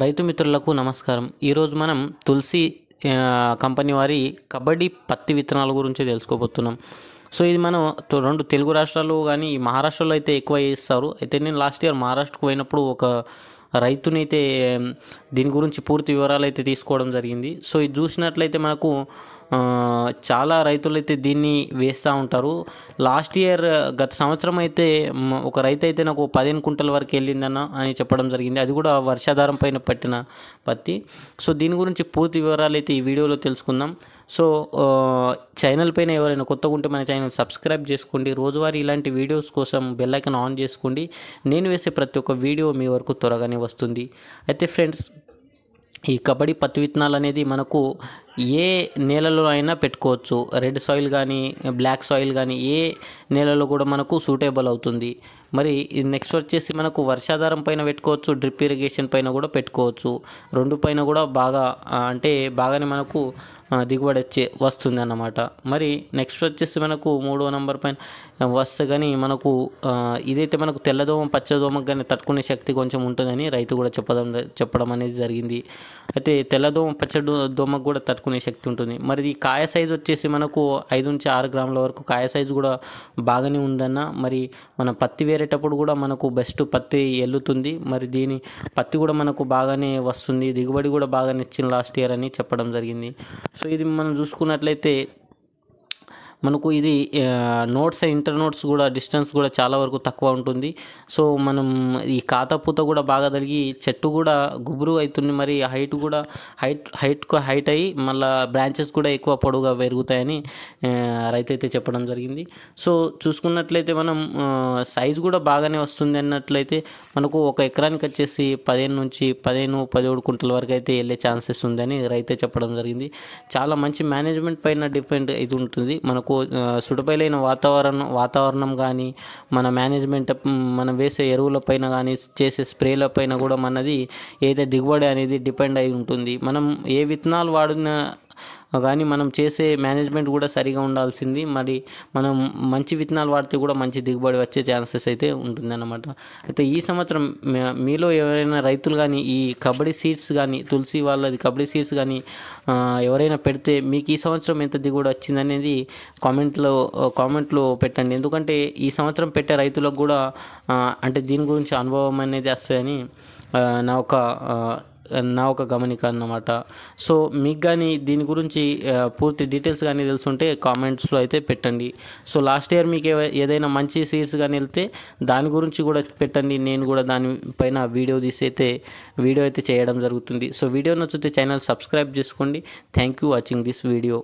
రైతు మిత్రులకు నమస్కారం ఈరోజు మనం తులసి కంపెనీ వారి కబడ్డీ పత్తి విత్తనాల గురించి తెలుసుకోబోతున్నాం సో ఇది మనం రెండు తెలుగు రాష్ట్రాలు కానీ మహారాష్ట్రలో అయితే ఎక్కువ వేస్తారు అయితే నేను లాస్ట్ ఇయర్ మహారాష్ట్రకు పోయినప్పుడు ఒక రైతునైతే దీని గురించి పూర్తి వివరాలు అయితే తీసుకోవడం జరిగింది సో ఇది చూసినట్లయితే మనకు చాలా రైతులైతే దీన్ని వేస్తూ ఉంటారు లాస్ట్ ఇయర్ గత సంవత్సరం అయితే ఒక రైతు అయితే నాకు పదిహేను కుంటల వరకు వెళ్ళిందన్న అని చెప్పడం జరిగింది అది కూడా వర్షాధారం పైన పట్టిన పత్తి సో దీని గురించి పూర్తి వివరాలు అయితే ఈ వీడియోలో తెలుసుకుందాం సో ఛానల్ పైన ఎవరైనా కొత్త ఉంటే మన ఛానల్ సబ్స్క్రైబ్ చేసుకోండి రోజువారీ ఇలాంటి వీడియోస్ కోసం బెల్లైకన్ ఆన్ చేసుకోండి నేను వేసే ప్రతి ఒక్క వీడియో మీ వరకు త్వరగానే వస్తుంది అయితే ఫ్రెండ్స్ ఈ కబడ్డీ పత్తి విత్తనాలు అనేది మనకు ఏ నేలలో అయినా పెట్టుకోవచ్చు రెడ్ సాయిల్ కానీ బ్లాక్ సాయిల్ కానీ ఏ నేలలో కూడా మనకు సూటేబుల్ అవుతుంది మరి నెక్స్ట్ వచ్చేసి మనకు వర్షాధారం పైన పెట్టుకోవచ్చు డ్రిప్ ఇరిగేషన్ పైన కూడా పెట్టుకోవచ్చు రెండు పైన కూడా బాగా అంటే బాగానే మనకు దిగుబడి వచ్చే వస్తుంది అన్నమాట మరి నెక్స్ట్ వచ్చేసి మనకు మూడో నెంబర్ పైన వస్తే కానీ మనకు ఇదైతే మనకు తెల్లదోమ పచ్చదోమ కానీ తట్టుకునే శక్తి కొంచెం ఉంటుందని రైతు కూడా చెప్పడం చెప్పడం అనేది జరిగింది అయితే తెల్లదోమ పచ్చ దోమకు కూడా తట్టు తట్టుకునే శక్తి ఉంటుంది మరి ఈ కాయ సైజ్ వచ్చేసి మనకు ఐదు నుంచి ఆరు గ్రాముల వరకు కాయ సైజు కూడా బాగానే ఉందన్న మరి మన పత్తి వేరేటప్పుడు కూడా మనకు బెస్ట్ పత్తి ఎల్లుతుంది మరి దీని పత్తి కూడా మనకు బాగానే వస్తుంది దిగుబడి కూడా బాగా నచ్చింది లాస్ట్ ఇయర్ అని చెప్పడం జరిగింది సో ఇది మనం చూసుకున్నట్లయితే మనకు ఇది నోట్స్ ఇంటర్ నోట్స్ కూడా డిస్టెన్స్ కూడా చాలా వరకు తక్కువ ఉంటుంది సో మనం ఈ కాతపూత కూడా బాగా తగిలి చెట్టు కూడా గుబురు అవుతుంది మరి హైట్ కూడా హైట్ హైట్ హైట్ అయ్యి మళ్ళీ బ్రాంచెస్ కూడా ఎక్కువ పొడవుగా పెరుగుతాయని రైతు అయితే చెప్పడం జరిగింది సో చూసుకున్నట్లయితే మనం సైజు కూడా బాగానే వస్తుంది అన్నట్లయితే మనకు ఒక ఎకరానికి వచ్చేసి పదిహేను నుంచి పదిహేను పదిహేడు కుంటల వరకు అయితే వెళ్ళే ఛాన్సెస్ ఉందని రైతే చెప్పడం జరిగింది చాలా మంచి మేనేజ్మెంట్ పైన డిపెండ్ ఇది ఉంటుంది మనకు కో సుటపైలైన వాతావరణం వాతావరణం కానీ మన మేనేజ్మెంట్ మనం వేసే ఎరువులపైన కానీ చేసే స్ప్రేలపైన కూడా మనది ఏదైతే దిగుబడి అనేది డిపెండ్ అయి ఉంటుంది మనం ఏ విత్తనాలు వాడిన కానీ మనం చేసే మేనేజ్మెంట్ కూడా సరిగా ఉండాల్సింది మరి మనం మంచి విత్తనాలు వాడితే కూడా మంచి దిగుబడి వచ్చే ఛాన్సెస్ అయితే ఉంటుందన్నమాట అయితే ఈ సంవత్సరం మీలో ఎవరైనా రైతులు కానీ ఈ కబడ్డీ సీడ్స్ కానీ తులసి వాళ్ళది కబడ్డీ సీడ్స్ కానీ ఎవరైనా పెడితే మీకు ఈ సంవత్సరం ఎంత దిగుబడి వచ్చిందనేది కామెంట్లో కామెంట్లో పెట్టండి ఎందుకంటే ఈ సంవత్సరం పెట్టే రైతులకు కూడా అంటే దీని గురించి అనుభవం అనేది వస్తుందని నా ఒక నా ఒక గమనిక అన్నమాట సో మీకు కానీ దీని గురించి పూర్తి డీటెయిల్స్ కానీ తెలుసుంటే కామెంట్స్లో అయితే పెట్టండి సో లాస్ట్ ఇయర్ మీకు ఏదైనా మంచి సీరియల్స్ కానీ వెళ్తే దాని గురించి కూడా పెట్టండి నేను కూడా దానిపైన వీడియో తీసి అయితే వీడియో అయితే చేయడం జరుగుతుంది సో వీడియో నచ్చితే ఛానల్ సబ్స్క్రైబ్ చేసుకోండి thank you watching this video